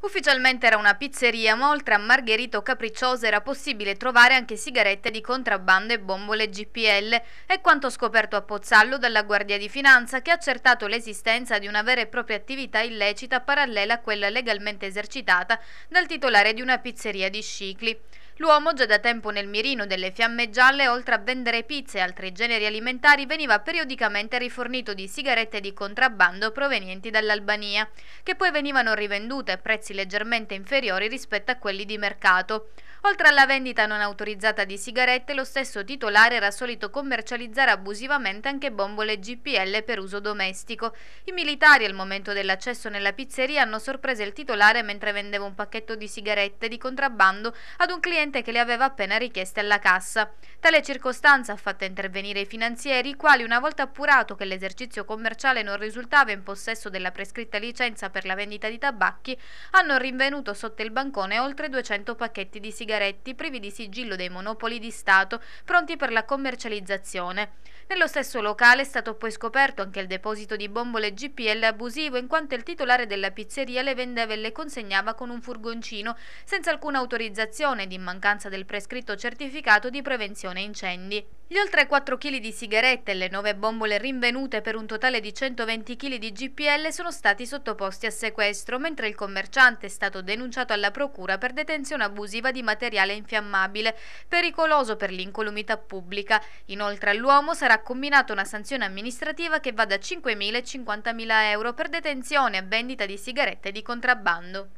Ufficialmente era una pizzeria, ma oltre a Margherito Capriccioso era possibile trovare anche sigarette di contrabbando e bombole GPL. È quanto scoperto a Pozzallo dalla Guardia di Finanza che ha accertato l'esistenza di una vera e propria attività illecita parallela a quella legalmente esercitata dal titolare di una pizzeria di Scicli. L'uomo, già da tempo nel mirino delle fiamme gialle, oltre a vendere pizze e altri generi alimentari, veniva periodicamente rifornito di sigarette di contrabbando provenienti dall'Albania, che poi venivano rivendute a prezzi leggermente inferiori rispetto a quelli di mercato. Oltre alla vendita non autorizzata di sigarette, lo stesso titolare era solito commercializzare abusivamente anche bombole GPL per uso domestico. I militari al momento dell'accesso nella pizzeria hanno sorpreso il titolare mentre vendeva un pacchetto di sigarette di contrabbando ad un cliente cliente che le aveva appena richieste alla cassa. Tale circostanza ha fatto intervenire i finanzieri, i quali una volta appurato che l'esercizio commerciale non risultava in possesso della prescritta licenza per la vendita di tabacchi, hanno rinvenuto sotto il bancone oltre 200 pacchetti di sigaretti privi di sigillo dei monopoli di Stato, pronti per la commercializzazione. Nello stesso locale è stato poi scoperto anche il deposito di bombole GPL abusivo in quanto il titolare della pizzeria le vendeva e le consegnava con un furgoncino senza alcuna autorizzazione ed in mancanza mancanza del prescritto certificato di prevenzione incendi. Gli oltre 4 kg di sigarette e le 9 bombole rinvenute per un totale di 120 kg di GPL sono stati sottoposti a sequestro, mentre il commerciante è stato denunciato alla procura per detenzione abusiva di materiale infiammabile, pericoloso per l'incolumità pubblica. Inoltre all'uomo sarà combinata una sanzione amministrativa che va da 5.000 a 50.000 euro per detenzione e vendita di sigarette di contrabbando.